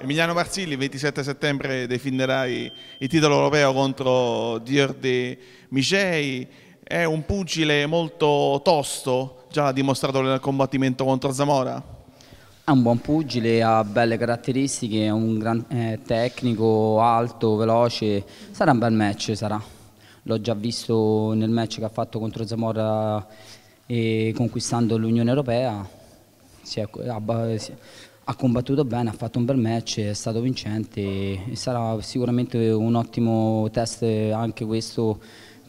Emiliano Marzilli, 27 settembre definirà il titolo europeo contro Diorde Micei, è un pugile molto tosto, già l'ha dimostrato nel combattimento contro Zamora. È un buon pugile, ha belle caratteristiche, è un gran eh, tecnico, alto, veloce, sarà un bel match, sarà. L'ho già visto nel match che ha fatto contro Zamora e eh, conquistando l'Unione Europea, si è, ha combattuto bene, ha fatto un bel match, è stato vincente e sarà sicuramente un ottimo test anche questo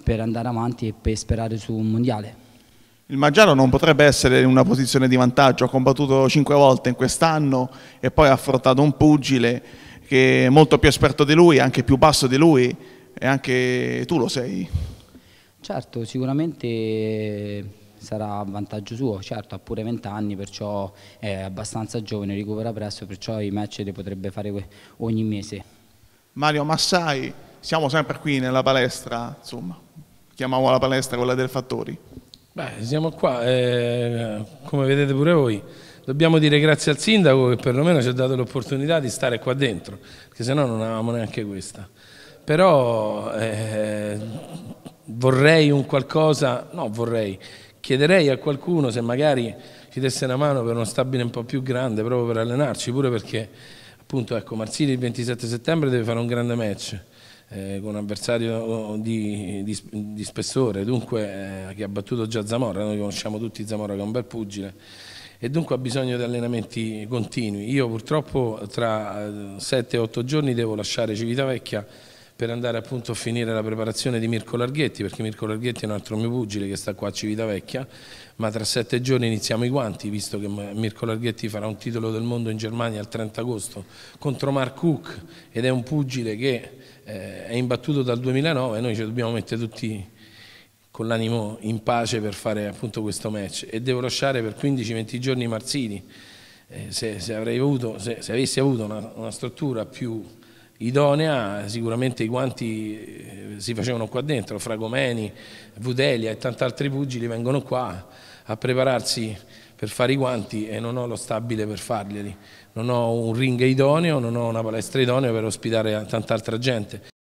per andare avanti e per sperare su un mondiale. Il Maggiaro non potrebbe essere in una posizione di vantaggio, ha combattuto cinque volte in quest'anno e poi ha affrontato un pugile che è molto più esperto di lui, anche più basso di lui e anche tu lo sei. Certo, sicuramente sarà a vantaggio suo, certo ha pure 20 anni perciò è abbastanza giovane, recupera presto perciò i match li potrebbe fare ogni mese. Mario ma sai, siamo sempre qui nella palestra, insomma, chiamiamo la palestra quella del Fattori. Beh, siamo qua, eh, come vedete pure voi, dobbiamo dire grazie al sindaco che perlomeno ci ha dato l'opportunità di stare qua dentro, che se no non avevamo neanche questa. Però eh, vorrei un qualcosa, no vorrei, chiederei a qualcuno se magari ci desse una mano per uno stabile un po' più grande, proprio per allenarci, pure perché appunto ecco, Marsili il 27 settembre deve fare un grande match eh, con un avversario di, di, di spessore, dunque eh, che ha battuto già Zamora, noi conosciamo tutti Zamora che è un bel pugile e dunque ha bisogno di allenamenti continui. Io purtroppo tra 7-8 eh, giorni devo lasciare Civitavecchia per andare appunto a finire la preparazione di Mirko Larghetti, perché Mirko Larghetti è un altro mio pugile che sta qua a Civitavecchia, ma tra sette giorni iniziamo i guanti, visto che Mirko Larghetti farà un titolo del mondo in Germania il 30 agosto contro Mark Cook ed è un pugile che eh, è imbattuto dal 2009 e noi ci dobbiamo mettere tutti con l'animo in pace per fare appunto questo match e devo lasciare per 15-20 giorni Marzini, eh, se, se, avuto, se, se, avessi avuto una, una struttura più idonea, sicuramente i guanti eh, si facevano qua dentro, Fragomeni, Vudelia e tanti altri pugili vengono qua a prepararsi per fare i guanti e non ho lo stabile per farglieli, non ho un ring idoneo, non ho una palestra idonea per ospitare tanta altra gente.